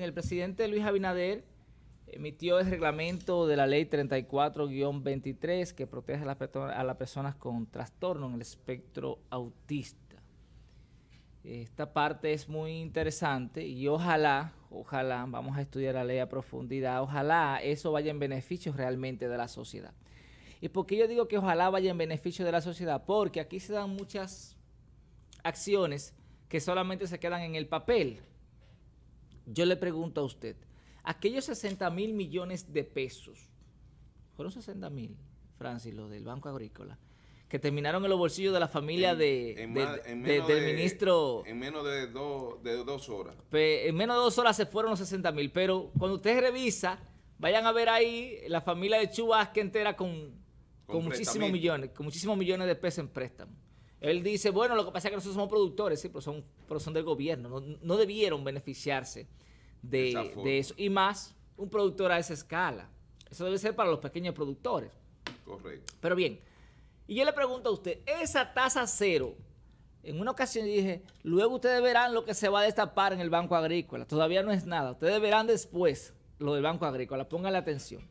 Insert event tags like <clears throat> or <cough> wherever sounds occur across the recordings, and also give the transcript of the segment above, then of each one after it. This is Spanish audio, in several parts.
el presidente Luis Abinader emitió el reglamento de la ley 34-23 que protege a las, a las personas con trastorno en el espectro autista. Esta parte es muy interesante y ojalá, ojalá, vamos a estudiar la ley a profundidad, ojalá eso vaya en beneficio realmente de la sociedad. ¿Y por qué yo digo que ojalá vaya en beneficio de la sociedad? Porque aquí se dan muchas acciones que solamente se quedan en el papel yo le pregunto a usted, aquellos 60 mil millones de pesos, fueron 60 mil, Francis, los del Banco Agrícola, que terminaron en los bolsillos de la familia de, del ministro. En menos de, dos, de horas. en menos de dos horas se fueron los 60 mil, pero cuando usted revisa, vayan a ver ahí la familia de que entera con, con muchísimos millones, con muchísimos millones de pesos en préstamo. Él dice, bueno, lo que pasa es que nosotros somos productores, sí, pero son, del gobierno, no, debieron beneficiarse de, eso. Y más, un productor a esa escala. Eso debe ser para los pequeños productores. Correcto. Pero bien, y yo le pregunto a usted, esa tasa cero, en una ocasión dije, luego ustedes verán lo que se va a destapar en el Banco Agrícola, todavía no es nada, ustedes verán después lo del Banco Agrícola, la atención.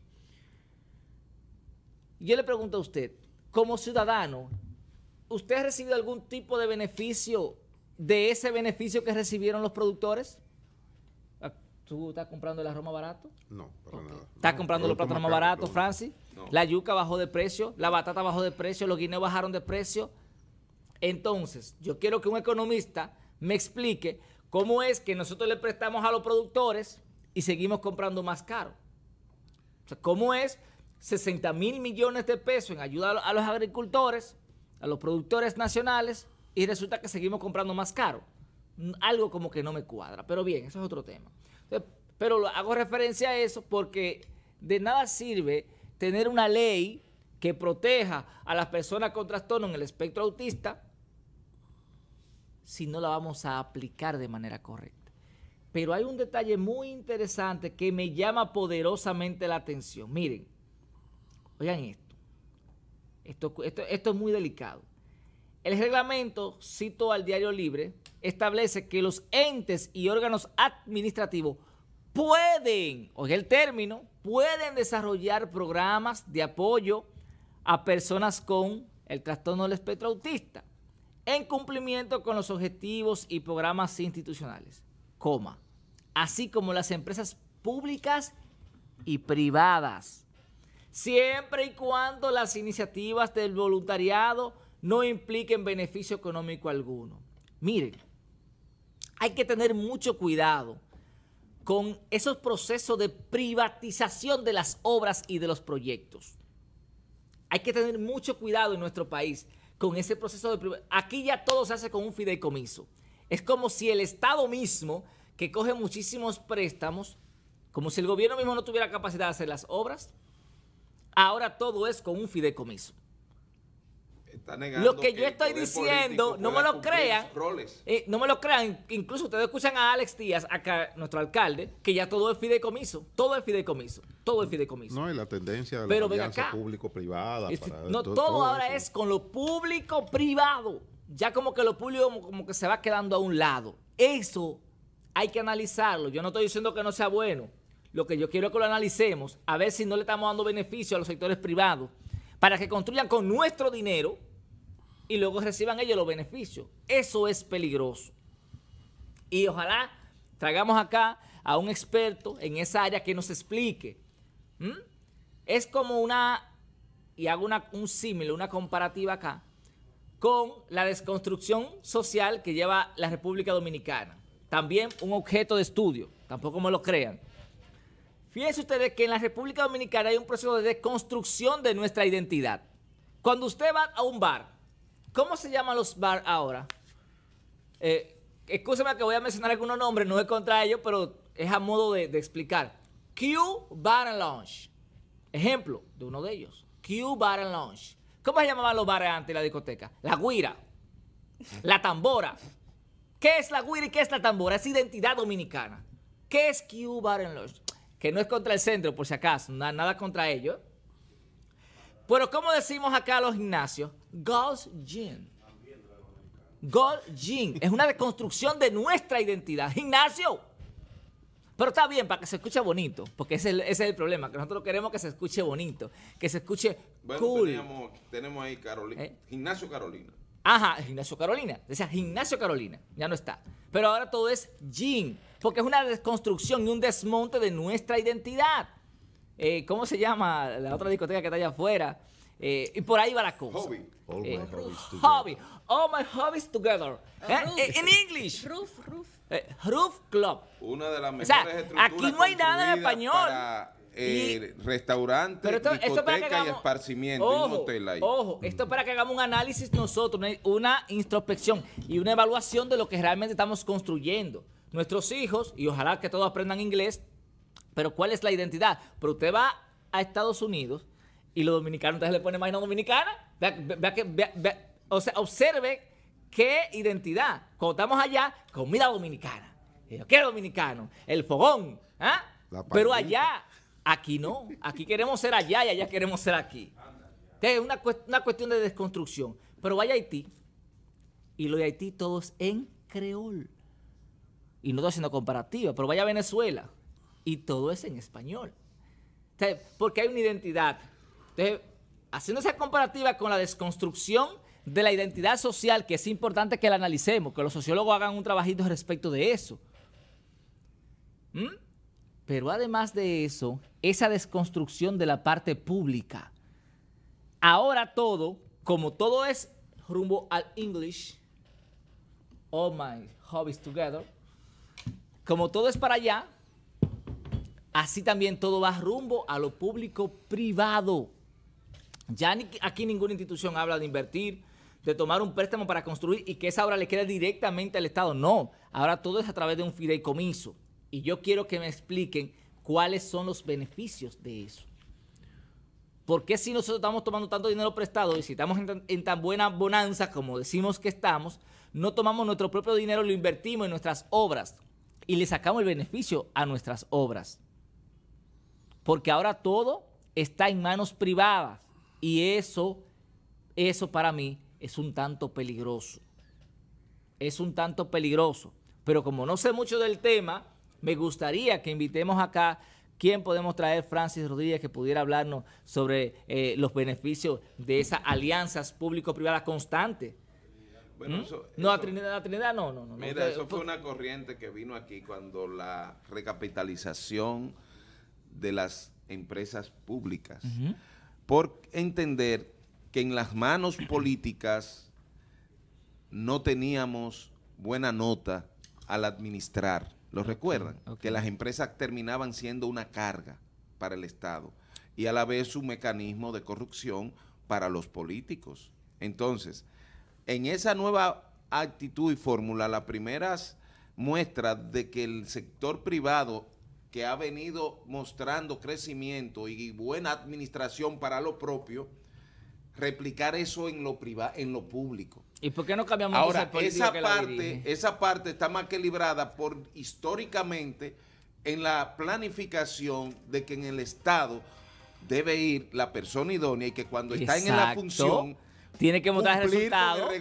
Yo le pregunto a usted, como ciudadano, ¿usted ha recibido algún tipo de beneficio de ese beneficio que recibieron los productores? ¿Tú estás comprando el arroz barato? No, para nada. ¿Estás comprando los platos más baratos, Francis? La yuca bajó de precio, la batata bajó de precio, los guineos bajaron de precio. Entonces, yo quiero que un economista me explique cómo es que nosotros le prestamos a los productores y seguimos comprando más caro. O sea, cómo es 60 mil millones de pesos en ayuda a los agricultores a los productores nacionales y resulta que seguimos comprando más caro. Algo como que no me cuadra, pero bien, eso es otro tema. pero hago referencia a eso porque de nada sirve tener una ley que proteja a las personas con trastorno en el espectro autista si no la vamos a aplicar de manera correcta. Pero hay un detalle muy interesante que me llama poderosamente la atención. Miren, oigan esto. Esto, es muy delicado. El reglamento, cito al Diario Libre, establece que los entes y órganos administrativos pueden, oye el término, pueden desarrollar programas de apoyo a personas con el trastorno del espectro autista en cumplimiento con los objetivos y programas institucionales, así como las empresas públicas y privadas siempre y cuando las iniciativas del voluntariado no impliquen beneficio económico alguno. Miren, hay que tener mucho cuidado con esos procesos de privatización de las obras y de los proyectos. Hay que tener mucho cuidado en nuestro país con ese proceso de... Aquí ya todo se hace con un fideicomiso. Es como si el Estado mismo, que coge muchísimos préstamos, como si el gobierno mismo no tuviera capacidad de hacer las obras, Ahora todo es con un fideicomiso. Está negando lo que, yo estoy diciendo, no me lo crean, eh, no me lo crean, incluso ustedes escuchan a Alex Díaz, acá, nuestro alcalde, que ya todo es fideicomiso, todo es fideicomiso, todo es fideicomiso. No, y la tendencia de Pero la alianza público-privada. No, todo, ahora es con lo público-privado, ya como que lo público como que se va quedando a un lado. Eso hay que analizarlo, yo no estoy diciendo que no sea bueno, lo que yo quiero es que lo analicemos, a ver si no le estamos dando beneficio a los sectores privados para que construyan con nuestro dinero y luego reciban ellos los beneficios. Eso es peligroso. Y ojalá traigamos acá a un experto en esa área que nos explique. Es como una, y hago un símil, una comparativa acá, con la desconstrucción social que lleva la República Dominicana. También un objeto de estudio, tampoco me lo crean. Fíjense ustedes que en la República Dominicana hay un proceso de deconstrucción de nuestra identidad. Cuando usted va a un bar, ¿cómo se llaman los bar ahora? Eh, que voy a mencionar algunos nombres, no es contra ellos, pero es a modo de, explicar. Q Bar and Lounge. Ejemplo de uno de ellos. Q Bar and Lounge. ¿Cómo se llamaban los bares antes la discoteca? La guira. La tambora. ¿Qué es la guira y qué es la tambora? Es identidad dominicana. ¿Qué es Q Bar and Lounge? que no es contra el centro, por si acaso, nada contra ellos. Pero como decimos acá a los gimnasios, Gold's Gym. Gold Gym es una reconstrucción de nuestra identidad. Gimnasio. Pero está bien, para que se escuche bonito, porque ese, es el problema, que nosotros queremos que se escuche bonito, que se escuche cool. tenemos ahí Carolina, ¿Eh? Gimnasio Carolina. Ajá, Gimnasio Carolina. Decía Gimnasio Carolina. Ya no está. Pero ahora todo es gym. Porque es una desconstrucción y un desmonte de nuestra identidad. Eh, ¿Cómo se llama la otra discoteca que está allá afuera? Eh, y por ahí va la cosa. Hobby. Eh, All my hobbies together. Hobby. All my hobbies together. En inglés. Roof, roof. roof Club. Una de las mejores Aquí no hay nada en español eh, restaurante restaurantes, esparcimiento. un hotel ahí. ojo, esto para que hagamos un análisis nosotros, una introspección y una evaluación de lo que realmente estamos construyendo. Nuestros hijos, y ojalá que todos aprendan inglés, pero ¿cuál es la identidad? Pero usted va a Estados Unidos y los dominicanos entonces le ponen más dominicana. Vea, o sea, observe qué identidad. Cuando estamos allá, comida dominicana. ¿Qué dominicano? El fogón. ¿ah? Pero allá Aquí no. Aquí queremos ser allá y allá queremos ser aquí. Es una, cuestión de desconstrucción. Pero vaya a Haití. Y lo de Haití todo es en creol. Y no estoy haciendo comparativa, pero vaya a Venezuela. Y todo es en español. Entonces, porque hay una identidad. Entonces, haciendo esa comparativa con la desconstrucción de la identidad social, que es importante que la analicemos, que los sociólogos hagan un trabajito respecto de eso. ¿Mm? Pero además de eso, esa desconstrucción de la parte pública. Ahora todo, como todo es rumbo al English, all my hobbies together, como todo es para allá, así también todo va rumbo a lo público privado. Ya ni, aquí ninguna institución habla de invertir, de tomar un préstamo para construir y que esa obra le quede directamente al Estado. No, ahora todo es a través de un fideicomiso. Y yo quiero que me expliquen cuáles son los beneficios de eso. Porque si nosotros estamos tomando tanto dinero prestado y si estamos en tan, buena bonanza como decimos que estamos, no tomamos nuestro propio dinero, lo invertimos en nuestras obras y le sacamos el beneficio a nuestras obras? Porque ahora todo está en manos privadas y eso, eso para mí es un tanto peligroso. Es un tanto peligroso. Pero como no sé mucho del tema, me gustaría que invitemos acá quién podemos traer, Francis Rodríguez, que pudiera hablarnos sobre eh, los beneficios de esas alianzas público-privadas constantes. ¿Mm? no, a Trinidad, Trinidad no, no, no. Mira, eso fue una corriente que vino aquí cuando la recapitalización de las empresas públicas, por entender que en las manos <clears throat> políticas no teníamos buena nota al administrar lo recuerdan, que las empresas terminaban siendo una carga para el Estado y a la vez un mecanismo de corrupción para los políticos. Entonces, en esa nueva actitud y fórmula, las primeras muestras de que el sector privado que ha venido mostrando crecimiento y buena administración para lo propio, replicar eso en lo privado, en lo público. ¿Y por qué no cambiamos Ahora, esa, parte, esa parte está más equilibrada por históricamente en la planificación de que en el Estado debe ir la persona idónea y que cuando está en la función tiene que mostrar resultados.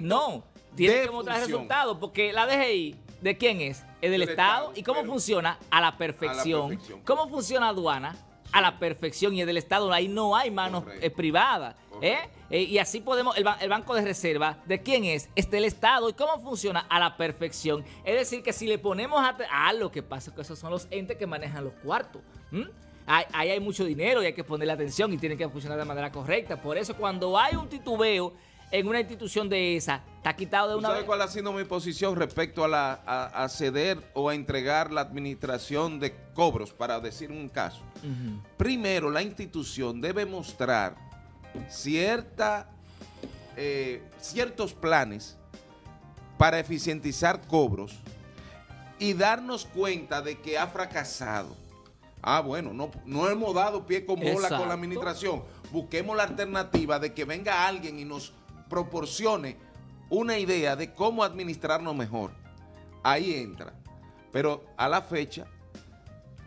No, tiene que mostrar resultados porque la DGI ¿de quién es? Es del, Estado, y cómo funciona a la perfección. ¿Cómo funciona aduana? a la perfección y es del Estado. Ahí no hay manos eh, privadas. ¿eh? Eh, y así podemos, el, Banco de Reserva, ¿de quién es? Es del Estado. ¿Y cómo funciona? A la perfección. Es decir, que si le ponemos a... Ah, lo que pasa es que esos son los entes que manejan los cuartos. Ahí hay, hay mucho dinero y hay que ponerle atención y tiene que funcionar de manera correcta. Por eso cuando hay un titubeo en una institución de esa. Está quitado de una ¿Sabes cuál ha sido mi posición respecto a, la, ceder o a entregar la administración de cobros, para decir un caso? Primero, la institución debe mostrar cierta, eh, ciertos planes para eficientizar cobros y darnos cuenta de que ha fracasado. Ah, bueno, no, no hemos dado pie con bola con la administración. Busquemos la alternativa de que venga alguien y nos proporcione una idea de cómo administrarnos mejor. Ahí entra. Pero a la fecha,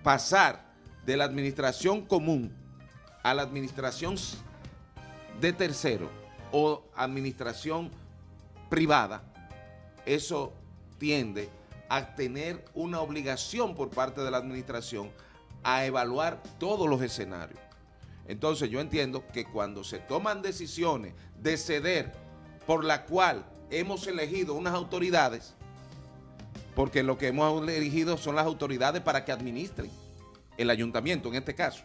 pasar de la administración común a la administración de tercero o administración privada, eso tiende a tener una obligación por parte de la administración a evaluar todos los escenarios. Entonces yo entiendo que cuando se toman decisiones de ceder por la cual hemos elegido unas autoridades, porque lo que hemos elegido son las autoridades para que administren el ayuntamiento en este caso.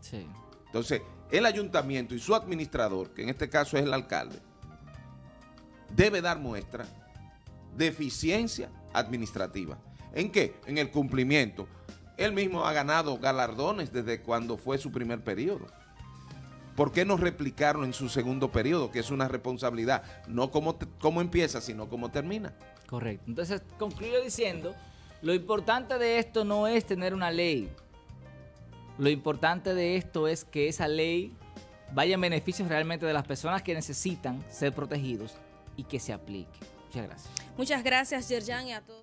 Sí. Entonces, el ayuntamiento y su administrador, que en este caso es el alcalde, debe dar muestra de eficiencia administrativa. ¿En qué? En el cumplimiento. Él mismo ha ganado galardones desde cuando fue su primer periodo. ¿por qué no replicarlo en su segundo periodo? Que es una responsabilidad, no cómo, empieza, sino cómo termina. Correcto. Entonces, concluyo diciendo, lo importante de esto no es tener una ley. Lo importante de esto es que esa ley vaya en beneficio realmente de las personas que necesitan ser protegidos y que se aplique. Muchas gracias. Muchas gracias, Yerjan, y a todos.